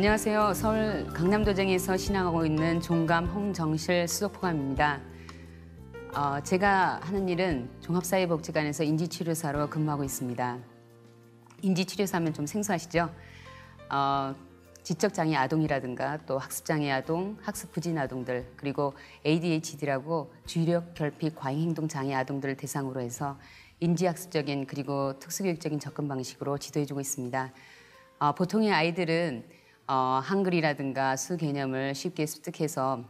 안녕하세요. 서울 강남도정에서 신앙하고 있는 종감 홍정실 수석포감입니다. 어, 제가 하는 일은 종합사회복지관에서 인지치료사로 근무하고 있습니다. 인지치료사면 좀 생소하시죠? 어, 지적장애 아동이라든가 또 학습장애 아동, 학습부진 아동들 그리고 ADHD라고 주의력 결핍 과잉행동 장애 아동들을 대상으로 해서 인지학습적인 그리고 특수교육적인 접근 방식으로 지도해주고 있습니다. 어, 보통의 아이들은 어, 한글이라든가 수 개념을 쉽게 습득해서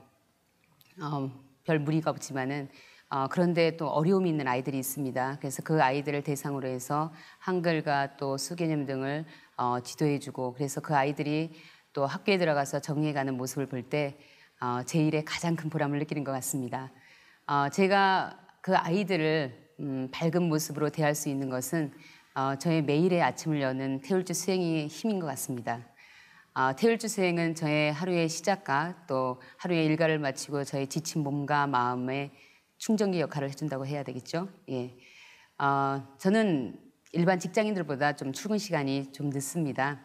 어, 별 무리가 없지만은 어, 그런데 또 어려움이 있는 아이들이 있습니다. 그래서 그 아이들을 대상으로 해서 한글과 또 수 개념 등을 어, 지도해주고 그래서 그 아이들이 또 학교에 들어가서 정리해가는 모습을 볼때 어, 제 일에 가장 큰 보람을 느끼는 것 같습니다. 어, 제가 그 아이들을 음, 밝은 모습으로 대할 수 있는 것은 어, 저의 매일의 아침을 여는 태울주 수행의 힘인 것 같습니다. 아, 태율주생은 저의 하루의 시작과 또 하루의 일과를 마치고 저의 지친 몸과 마음의 충전기 역할을 해준다고 해야 되겠죠. 예. 어, 저는 일반 직장인들보다 좀 출근 시간이 좀 늦습니다.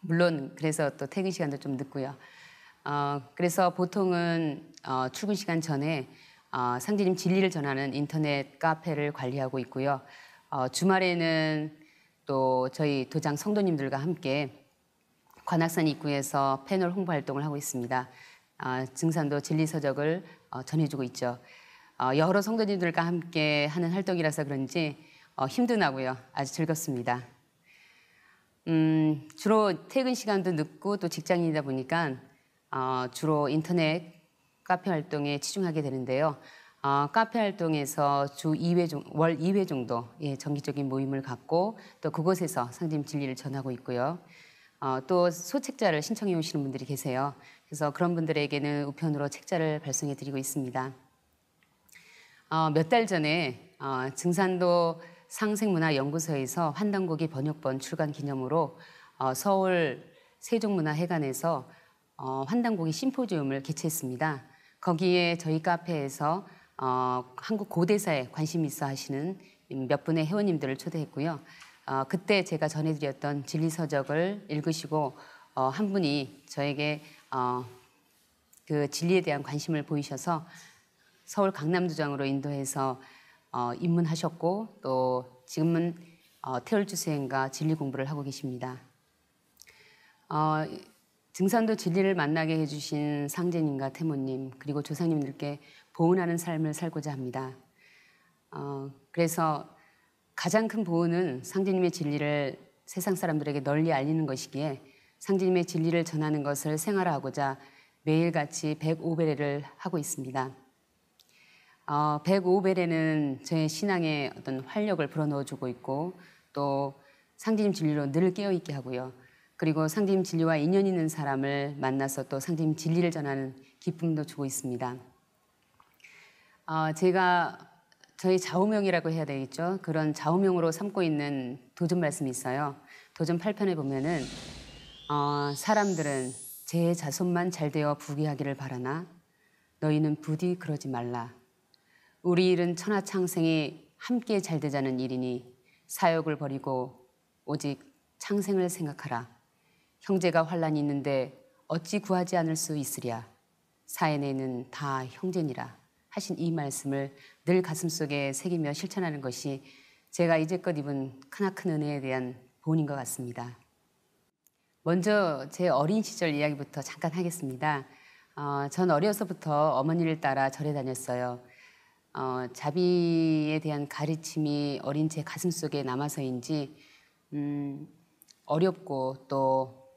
물론 그래서 또 퇴근 시간도 좀 늦고요. 어, 그래서 보통은 어, 출근 시간 전에 어, 상지님 진리를 전하는 인터넷 카페를 관리하고 있고요. 어, 주말에는 또 저희 도장 성도님들과 함께 관악산 입구에서 패널 홍보 활동을 하고 있습니다. 어, 증산도 진리서적을 어, 전해주고 있죠. 어, 여러 성도님들과 함께 하는 활동이라서 그런지 어, 힘든하고요 아주 즐겁습니다. 음, 주로 퇴근 시간도 늦고 또 직장인이다 보니까 어, 주로 인터넷 카페 활동에 치중하게 되는데요. 어, 카페 활동에서 주 2회 중, 월 2회 정도 예, 정기적인 모임을 갖고 또 그곳에서 상징 진리를 전하고 있고요. 어, 또 소책자를 신청해 오시는 분들이 계세요. 그래서 그런 분들에게는 우편으로 책자를 발송해 드리고 있습니다. 어, 몇달 전에 어, 증산도 상생문화연구소에서 환단고기 번역본 출간 기념으로 어, 서울 세종문화회관에서 어, 환단고기 심포지움을 개최했습니다. 거기에 저희 카페에서 어, 한국 고대사에 관심 있어 하시는 몇 분의 회원님들을 초대했고요. 어, 그때 제가 전해드렸던 진리서적을 읽으시고 어, 한 분이 저에게 어, 그 진리에 대한 관심을 보이셔서 서울 강남도장으로 인도해서 어, 입문하셨고 또 지금은 어, 태월주 수행과 진리 공부를 하고 계십니다. 어, 등산도 진리를 만나게 해주신 상제님과 태모님 그리고 조상님들께 보은하는 삶을 살고자 합니다. 어, 그래서 가장 큰 보호는 상제님의 진리를 세상 사람들에게 널리 알리는 것이기에 상제님의 진리를 전하는 것을 생활화하고자 매일같이 105배례를 하고 있습니다. 어, 105배례는 저의 신앙에 어떤 활력을 불어넣어주고 있고 또 상제님 진리로 늘 깨어있게 하고요. 그리고 상제님 진리와 인연 있는 사람을 만나서 또 상제님 진리를 전하는 기쁨도 주고 있습니다. 어, 제가 저희 좌우명이라고 해야 되겠죠. 그런 좌우명으로 삼고 있는 도전 말씀이 있어요. 도전 8편에 보면은 어, 사람들은 제 자손만 잘 되어 부귀하기를 바라나 너희는 부디 그러지 말라. 우리 일은 천하창생이 함께 잘 되자는 일이니 사욕을 버리고 오직 창생을 생각하라. 형제가 환란이 있는데 어찌 구하지 않을 수 있으랴. 사인에는 다 형제니라. 하신 이 말씀을 늘 가슴속에 새기며 실천하는 것이 제가 이제껏 입은 크나큰 은혜에 대한 본인 것 같습니다. 먼저 제 어린 시절 이야기부터 잠깐 하겠습니다. 어, 전 어려서부터 어머니를 따라 절에 다녔어요. 어, 자비에 대한 가르침이 어린 제 가슴 속에 남아서인지 음, 어렵고 또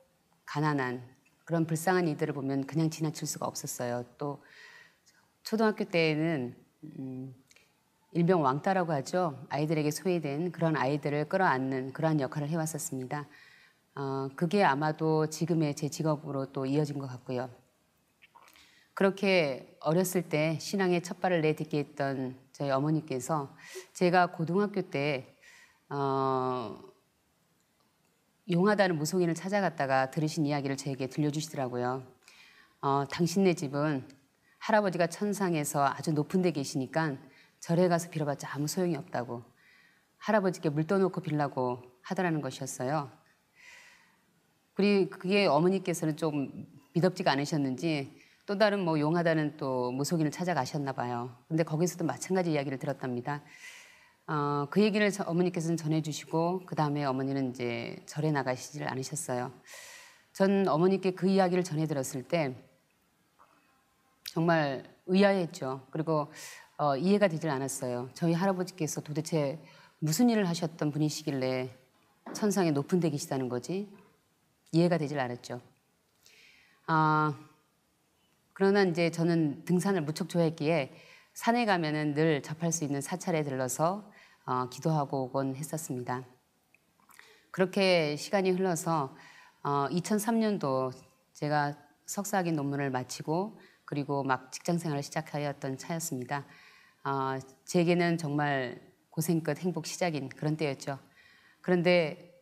가난한 그런 불쌍한 이들을 보면 그냥 지나칠 수가 없었어요. 또 초등학교 때에는 음, 일명 왕따라고 하죠. 아이들에게 소외된 그런 아이들을 끌어안는 그러 역할을 해왔었습니다. 어, 그게 아마도 지금의 제 직업으로 또 이어진 것 같고요. 그렇게 어렸을 때 신앙의 첫발을 내딛게 했던 저희 어머니께서 제가 고등학교 때 어, 용하다는 무송인을 찾아갔다가 들으신 이야기를 저에게 들려주시더라고요. 어, 당신네 집은 할아버지가 천상에서 아주 높은 데 계시니까 절에 가서 빌어봤자 아무 소용이 없다고 할아버지께 물 떠놓고 빌라고 하더라는 것이었어요. 그리 그게 어머니께서는 좀 미덥지가 않으셨는지 또 다른 뭐 용하다는 또 무속인을 찾아가셨나 봐요. 근데 거기서도 마찬가지 이야기를 들었답니다. 어, 그 얘기를 어머니께서는 전해주시고 그 다음에 어머니는 이제 절에 나가시질 않으셨어요. 전 어머니께 그 이야기를 전해 들었을 때 정말 의아했죠. 그리고 어, 이해가 되질 않았어요. 저희 할아버지께서 도대체 무슨 일을 하셨던 분이시길래 천상에 높은 데 계시다는 거지 이해가 되질 않았죠. 아, 그러나 이제 저는 등산을 무척 좋아했기에 산에 가면은 늘 접할 수 있는 사찰에 들러서 어, 기도하고 오곤 했었습니다. 그렇게 시간이 흘러서 어, 2003년도 제가 석사학위 논문을 마치고 그리고 막 직장 생활을 시작하였던 차였습니다. 어, 제게는 정말 고생 끝 행복 시작인 그런 때였죠. 그런데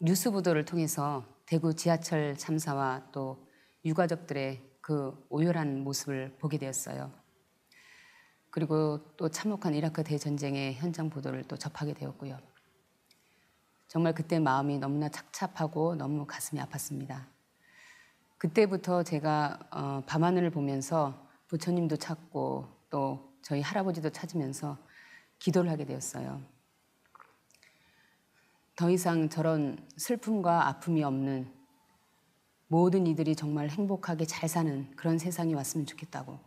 뉴스 보도를 통해서 대구 지하철 참사와 또 유가족들의 그 오열한 모습을 보게 되었어요. 그리고 또 참혹한 이라크 대전쟁의 현장 보도를 또 접하게 되었고요. 정말 그때 마음이 너무나 착잡하고 너무 가슴이 아팠습니다. 그때부터 제가 어, 밤하늘을 보면서 부처님도 찾고 또 저희 할아버지도 찾으면서 기도를 하게 되었어요. 더 이상 저런 슬픔과 아픔이 없는 모든 이들이 정말 행복하게 잘 사는 그런 세상이 왔으면 좋겠다고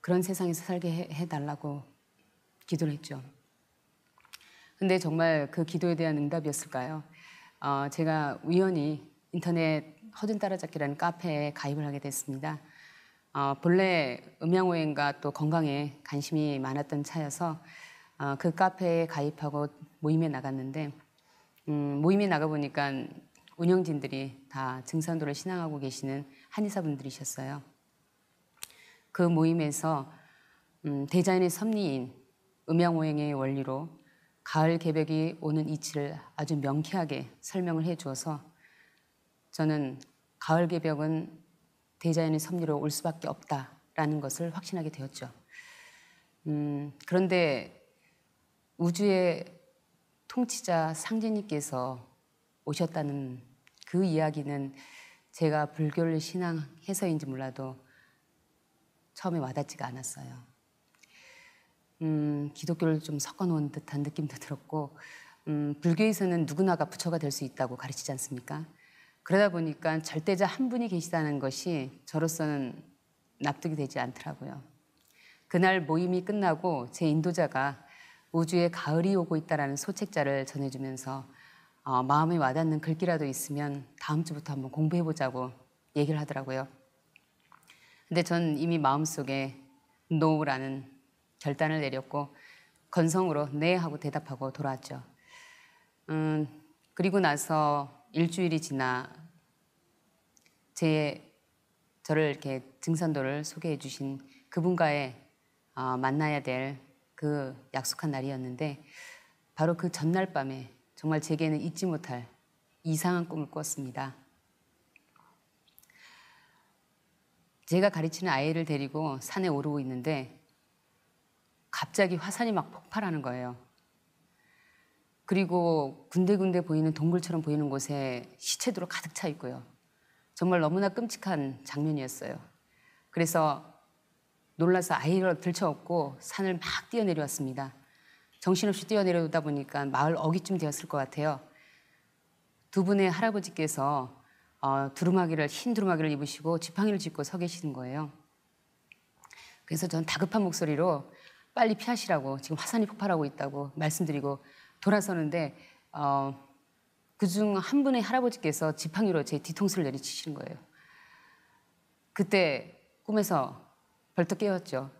그런 세상에서 살게 해, 달라고 기도를 했죠. 근데 정말 그 기도에 대한 응답이었을까요? 어, 제가 우연히 인터넷 허준 따라잡기라는 카페에 가입을 하게 됐습니다. 어, 본래 음양오행과 또 건강에 관심이 많았던 차여서 어, 그 카페에 가입하고 모임에 나갔는데 음, 모임에 나가 보니까 운영진들이 다 증산도를 신앙하고 계시는 한의사분들이셨어요. 그 모임에서 음, 대자연의 섭리인 음양오행의 원리로 가을 개벽이 오는 이치를 아주 명쾌하게 설명을 해주어서 저는 가을 개벽은 대자연의 섭리로 올 수밖에 없다라는 것을 확신하게 되었죠. 음, 그런데 우주의 통치자 상제님께서 오셨다는 그 이야기는 제가 불교를 신앙해서인지 몰라도 처음에 와닿지가 않았어요. 음, 기독교를 좀 섞어놓은 듯한 느낌도 들었고, 음, 불교에서는 누구나가 부처가 될 수 있다고 가르치지 않습니까? 그러다 보니까 절대자 한 분이 계시다는 것이 저로서는 납득이 되지 않더라고요. 그날 모임이 끝나고 제 인도자가 우주에 가을이 오고 있다라는 소책자를 전해주면서 어, 마음에 와닿는 글귀라도 있으면 다음 주부터 한번 공부해보자고 얘기를 하더라고요. 근데 전 이미 마음속에 노라는 결단을 내렸고 건성으로 네 하고 대답하고 돌아왔죠. 음, 그리고 나서 일주일이 지나 제 저를 이렇게 등산도를 소개해 주신 그분과의 어, 만나야 될 그 약속한 날이었는데 바로 그 전날 밤에 정말 제게는 잊지 못할 이상한 꿈을 꿨습니다. 제가 가르치는 아이를 데리고 산에 오르고 있는데 갑자기 화산이 막 폭발하는 거예요. 그리고 군데군데 보이는 동굴처럼 보이는 곳에 시체도로 가득 차 있고요. 정말 너무나 끔찍한 장면이었어요. 그래서 놀라서 아이를 들쳐업고 산을 막 뛰어내려왔습니다. 정신없이 뛰어내려오다 보니까 마을 어귀쯤 되었을 것 같아요. 두 분의 할아버지께서 어, 두루마기를 흰 두루마기를 입으시고 지팡이를 짚고 서 계시는 거예요. 그래서 전 다급한 목소리로 빨리 피하시라고 지금 화산이 폭발하고 있다고 말씀드리고 돌아서는데 어, 그중 한 분의 할아버지께서 지팡이로 제 뒤통수를 내리치시는 거예요. 그때 꿈에서 벌떡 깨웠죠.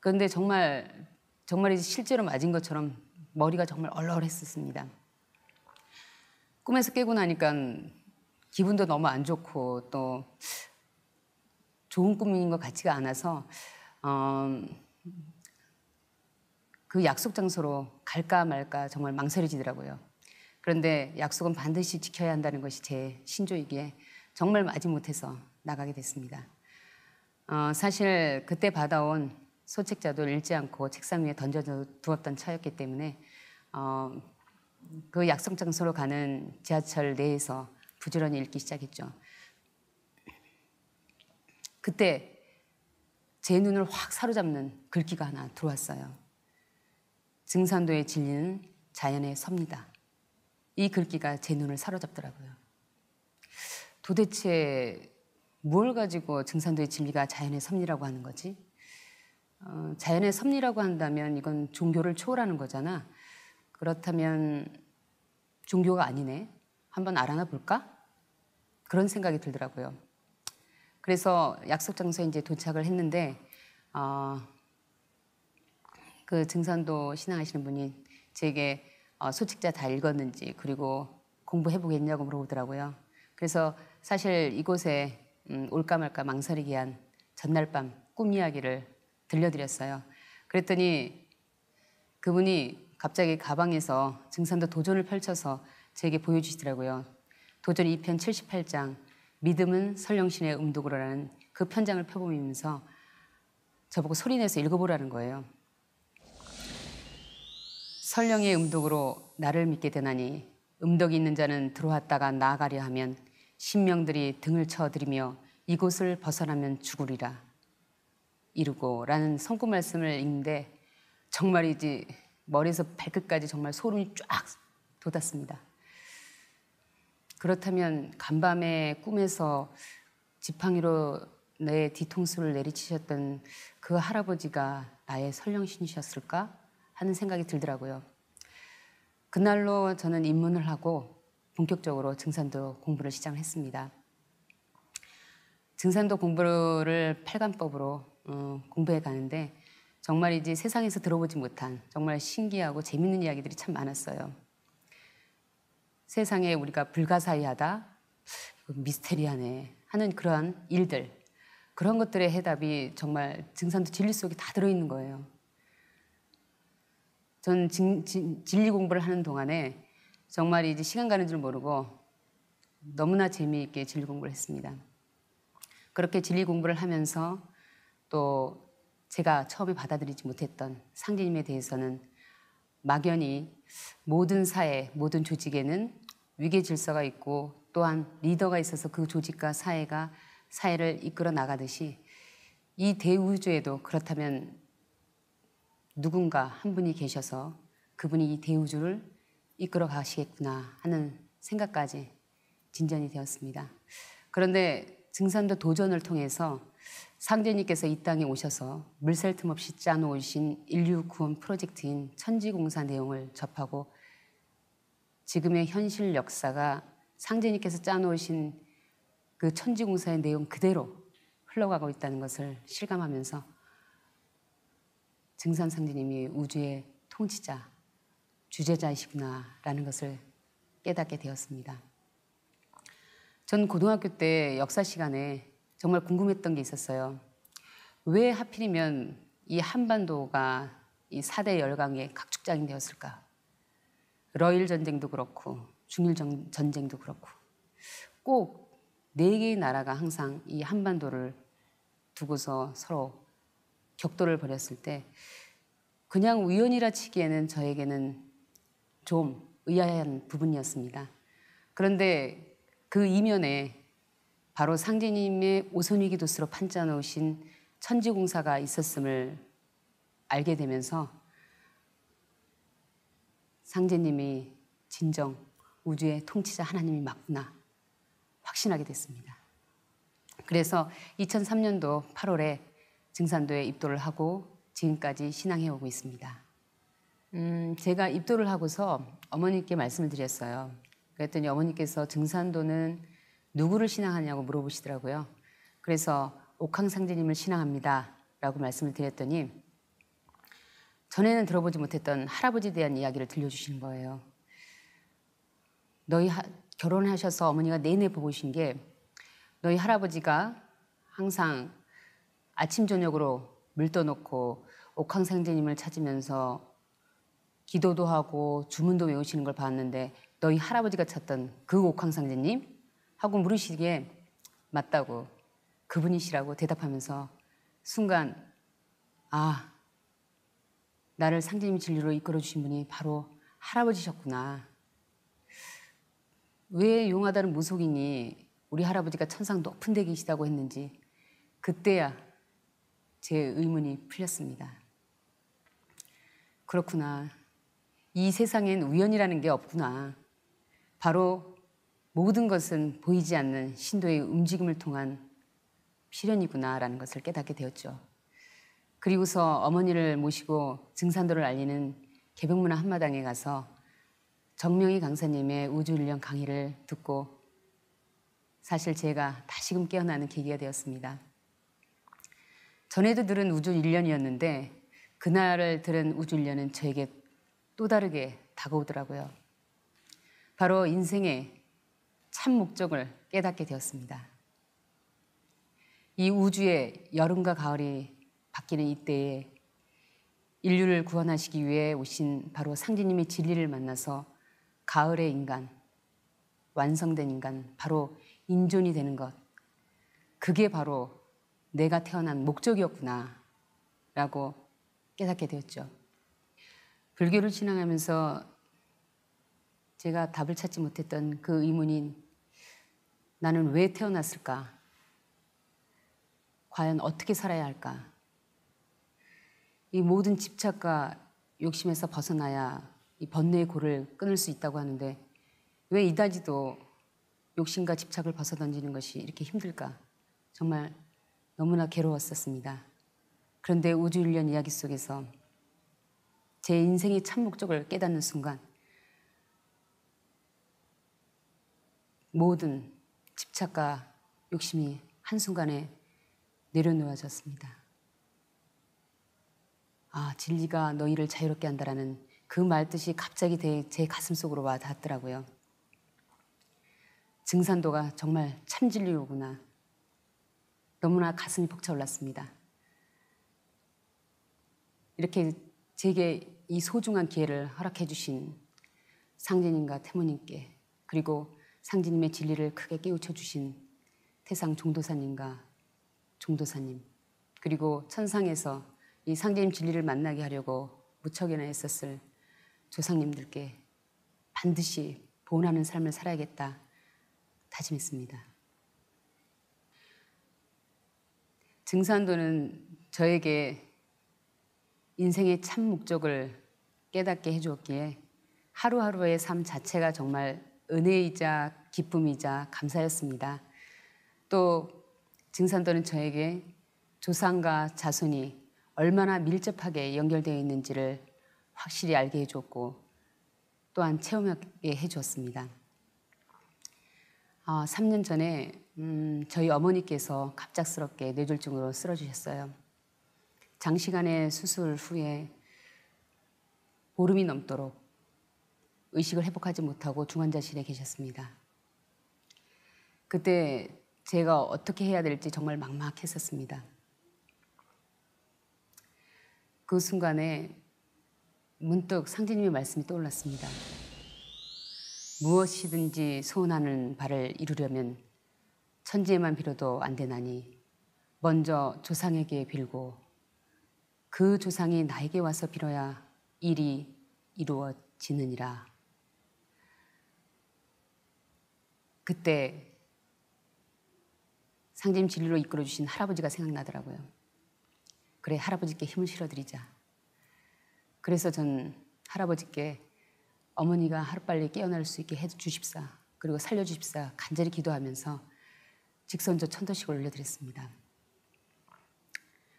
그런데 정말 정말 실제로 맞은 것처럼 머리가 정말 얼얼했었습니다. 꿈에서 깨고 나니까 기분도 너무 안 좋고 또 좋은 꿈인 것 같지가 않아서 어, 그 약속 장소로 갈까 말까 정말 망설여지더라고요. 그런데 약속은 반드시 지켜야 한다는 것이 제 신조이기에 정말 마지 못해서 나가게 됐습니다. 어, 사실 그때 받아온 소책자도 읽지 않고 책상 위에 던져 두었던 차였기 때문에 어, 그 약속 장소로 가는 지하철 내에서 부지런히 읽기 시작했죠. 그때 제 눈을 확 사로잡는 글귀가 하나 들어왔어요. 증산도의 진리는 자연의 섭니다. 이 글귀가 제 눈을 사로잡더라고요. 도대체 뭘 가지고 증산도의 진리가 자연의 섭리라고 하는 거지? 어, 자연의 섭리라고 한다면 이건 종교를 초월하는 거잖아. 그렇다면 종교가 아니네. 한번 알아나 볼까? 그런 생각이 들더라고요. 그래서 약속 장소에 이제 도착을 했는데 어, 그 증산도 신앙하시는 분이 제게 어, 소책자 다 읽었는지 그리고 공부해 보겠냐고 물어보더라고요. 그래서 사실 이곳에 음, 올까 말까 망설이게 한 전날 밤 꿈 이야기를 들려드렸어요. 그랬더니 그분이 갑자기 가방에서 증산도 도전을 펼쳐서 제게 보여주시더라고요. 도전 2편 78장 믿음은 설령신의 음독으로라는 그 편장을 펴보면서 저보고 소리내서 읽어보라는 거예요. 설령의 음덕으로 나를 믿게 되나니 음덕이 있는 자는 들어왔다가 나아가려 하면 신명들이 등을 쳐들이며 이곳을 벗어나면 죽으리라. 이루고라는 성구 말씀을 읽는데 정말이지 머리에서 발끝까지 정말 소름이 쫙 돋았습니다. 그렇다면 간밤에 꿈에서 지팡이로 내 뒤통수를 내리치셨던 그 할아버지가 나의 설령신이셨을까? 하는 생각이 들더라고요. 그날로 저는 입문을 하고 본격적으로 증산도 공부를 시작했습니다. 증산도 공부를 팔관법으로 어, 공부해 가는데 정말이제 세상에서 들어보지 못한 정말 신기하고 재밌는 이야기들이 참 많았어요. 세상에 우리가 불가사의하다, 미스테리하네 하는 그러한 일들, 그런 것들의 해답이 정말 증산도 진리 속에 다 들어있는 거예요. 전 진, 진, 진리 공부를 하는 동안에 정말 이제 시간 가는 줄 모르고 너무나 재미있게 진리 공부를 했습니다. 그렇게 진리 공부를 하면서 또 제가 처음에 받아들이지 못했던 상제님에 대해서는 막연히 모든 사회, 모든 조직에는 위계 질서가 있고 또한 리더가 있어서 그 조직과 사회가 사회를 이끌어 나가듯이 이 대우주에도 그렇다면 누군가 한 분이 계셔서 그분이 이 대우주를 이끌어 가시겠구나 하는 생각까지 진전이 되었습니다. 그런데 증산도 도전을 통해서 상제님께서 이 땅에 오셔서 물샐 틈 없이 짜놓으신 인류 구원 프로젝트인 천지공사 내용을 접하고 지금의 현실 역사가 상제님께서 짜놓으신 그 천지공사의 내용 그대로 흘러가고 있다는 것을 실감하면서 증산 상제님이 우주의 통치자, 주제자이시구나라는 것을 깨닫게 되었습니다. 전 고등학교 때 역사 시간에 정말 궁금했던 게 있었어요. 왜 하필이면 이 한반도가 이 4대 열강의 각축장이 되었을까? 러일 전쟁도 그렇고 중일 전쟁도 그렇고 꼭 네 개의 나라가 항상 이 한반도를 두고서 서로 격돌을 벌였을 때 그냥 우연이라 치기에는 저에게는 좀 의아한 부분이었습니다. 그런데 그 이면에 바로 상제님의 오선위기도스로 판자놓으신 천지공사가 있었음을 알게 되면서 상제님이 진정 우주의 통치자 하나님이 맞구나 확신하게 됐습니다. 그래서 2003년도 8월에 증산도에 입도를 하고 지금까지 신앙해 오고 있습니다. 음, 제가 입도를 하고서 어머니께 말씀을 드렸어요. 그랬더니 어머니께서 증산도는 누구를 신앙하냐고 물어보시더라고요. 그래서 옥황상제님을 신앙합니다. 라고 말씀을 드렸더니 전에는 들어보지 못했던 할아버지에 대한 이야기를 들려주시는 거예요. 너희 하, 결혼하셔서 어머니가 내내 보고 오신 게 너희 할아버지가 항상 아침 저녁으로 물 떠놓고 옥황상제님을 찾으면서 기도도 하고 주문도 외우시는 걸 봤는데 너희 할아버지가 찾던 그 옥황상제님? 하고 물으시기에 맞다고 그분이시라고 대답하면서 순간 아 나를 상제님 진리로 이끌어 주신 분이 바로 할아버지셨구나. 왜 용하다는 무속이니 우리 할아버지가 천상 높은 데 계시다고 했는지 그때야 제 의문이 풀렸습니다. 그렇구나. 이 세상엔 우연이라는 게 없구나. 바로 모든 것은 보이지 않는 신도의 움직임을 통한 필연이구나라는 것을 깨닫게 되었죠. 그리고서 어머니를 모시고 증산도를 알리는 개벽문화 한마당에 가서 정명희 강사님의 우주일련 강의를 듣고 사실 제가 다시금 깨어나는 계기가 되었습니다. 전에도 들은 우주 1년이었는데 그날을 들은 우주 1년은 저에게 또 다르게 다가오더라고요. 바로 인생의 참 목적을 깨닫게 되었습니다. 이 우주의 여름과 가을이 바뀌는 이때에 인류를 구원하시기 위해 오신 바로 상지님의 진리를 만나서 가을의 인간, 완성된 인간, 바로 인존이 되는 것. 그게 바로 내가 태어난 목적이었구나. 라고 깨닫게 되었죠. 불교를 신앙하면서 제가 답을 찾지 못했던 그 의문인 나는 왜 태어났을까? 과연 어떻게 살아야 할까? 이 모든 집착과 욕심에서 벗어나야 이 번뇌의 고를 끊을 수 있다고 하는데 왜 이다지도 욕심과 집착을 벗어던지는 것이 이렇게 힘들까? 정말 너무나 괴로웠었습니다. 그런데 우주일련 이야기 속에서 제 인생의 참목적을 깨닫는 순간 모든 집착과 욕심이 한순간에 내려놓아졌습니다. 아, 진리가 너희를 자유롭게 한다라는 그 말뜻이 갑자기 제 가슴속으로 와 닿더라고요. 증산도가 정말 참진리로구나. 너무나 가슴이 벅차올랐습니다. 이렇게 제게 이 소중한 기회를 허락해 주신 상진님과 태모님께 그리고 상진님의 진리를 크게 깨우쳐 주신 태상 종도사님과 종도사님 그리고 천상에서 이 상진님 진리를 만나게 하려고 무척이나 애썼을 조상님들께 반드시 보온하는 삶을 살아야겠다 다짐했습니다. 등산도는 저에게 인생의 참 목적을 깨닫게 해주었기에 하루하루의 삶 자체가 정말 은혜이자 기쁨이자 감사였습니다. 또 증산도는 저에게 조상과 자손이 얼마나 밀접하게 연결되어 있는지를 확실히 알게 해줬고 또한 체험하게 해주었습니다. 아, 3년 전에 음, 저희 어머니께서 갑작스럽게 뇌졸중으로 쓰러지셨어요. 장시간의 수술 후에 보름이 넘도록 의식을 회복하지 못하고 중환자실에 계셨습니다. 그때 제가 어떻게 해야 될지 정말 막막했었습니다. 그 순간에 문득 상제님의 말씀이 떠올랐습니다. 무엇이든지 소원하는 바를 이루려면 천지에만 빌어도 안 되나니 먼저 조상에게 빌고 그 조상이 나에게 와서 빌어야 일이 이루어지느니라. 그때 상징 진리로 이끌어 주신 할아버지가 생각나더라고요. 그래 할아버지께 힘을 실어드리자. 그래서 전 할아버지께 어머니가 하루빨리 깨어날 수 있게 해 주십사 그리고 살려 주십사 간절히 기도하면서 직선조 천도식을 올려드렸습니다.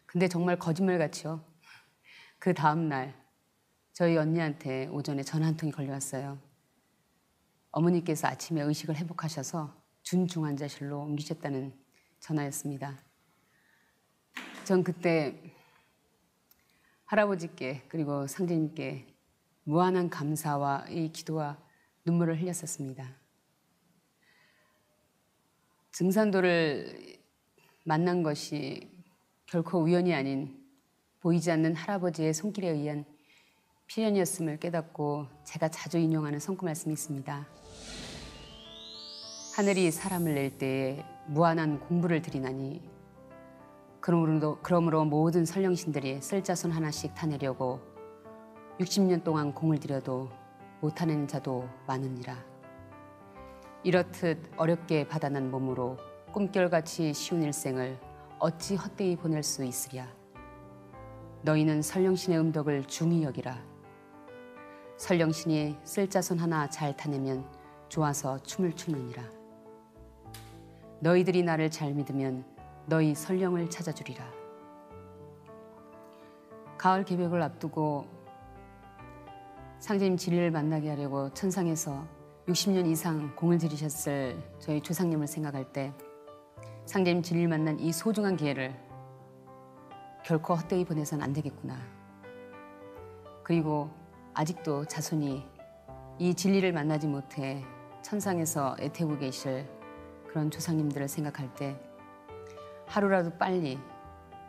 근데 정말 거짓말같이요. 그 다음날 저희 언니한테 오전에 전화 한 통이 걸려왔어요. 어머니께서 아침에 의식을 회복하셔서 준중환자실로 옮기셨다는 전화였습니다. 전 그때 할아버지께 그리고 상제님께 무한한 감사와 이 기도와 눈물을 흘렸었습니다. 증산도를 만난 것이 결코 우연이 아닌 보이지 않는 할아버지의 손길에 의한 필연이었음을 깨닫고 제가 자주 인용하는 성구 말씀이 있습니다. 하늘이 사람을 낼 때에 무한한 공부를 들이나니 그러므로, 그러므로 모든 설령신들이 쓸자손 하나씩 타내려고 60년 동안 공을 들여도 못하는 자도 많으니라. 이렇듯 어렵게 받아난 몸으로 꿈결같이 쉬운 일생을 어찌 헛되이 보낼 수 있으랴. 너희는 설령신의 음덕을 중히 여기라. 설령신이 쓸자손 하나 잘 타내면 좋아서 춤을 추느니라. 너희들이 나를 잘 믿으면 너희 설령을 찾아주리라. 가을 개벽을 앞두고 상제님 진리를 만나게 하려고 천상에서 60년 이상 공을 들이셨을 저희 조상님을 생각할 때 상제님 진리를 만난 이 소중한 기회를 결코 헛되이 보내선 안 되겠구나. 그리고 아직도 자손이 이 진리를 만나지 못해 천상에서 애태우고 계실 그런 조상님들을 생각할 때 하루라도 빨리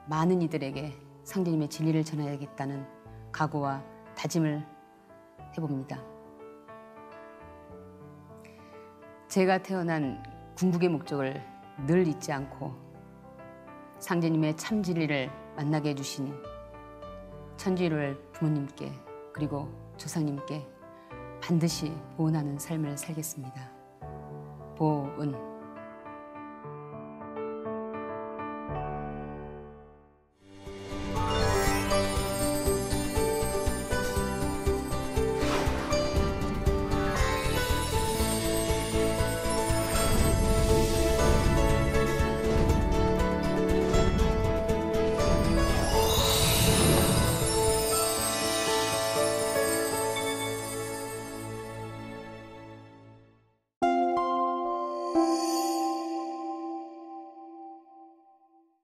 많은 이들에게 상제님의 진리를 전해야겠다는 각오와 다짐을 해봅니다. 제가 태어난 궁극의 목적을 늘 잊지 않고 상제님의 참 진리를 만나게 해주신 천지를 부모님께 그리고 조상님께 반드시 보은하는 삶을 살겠습니다. 보은.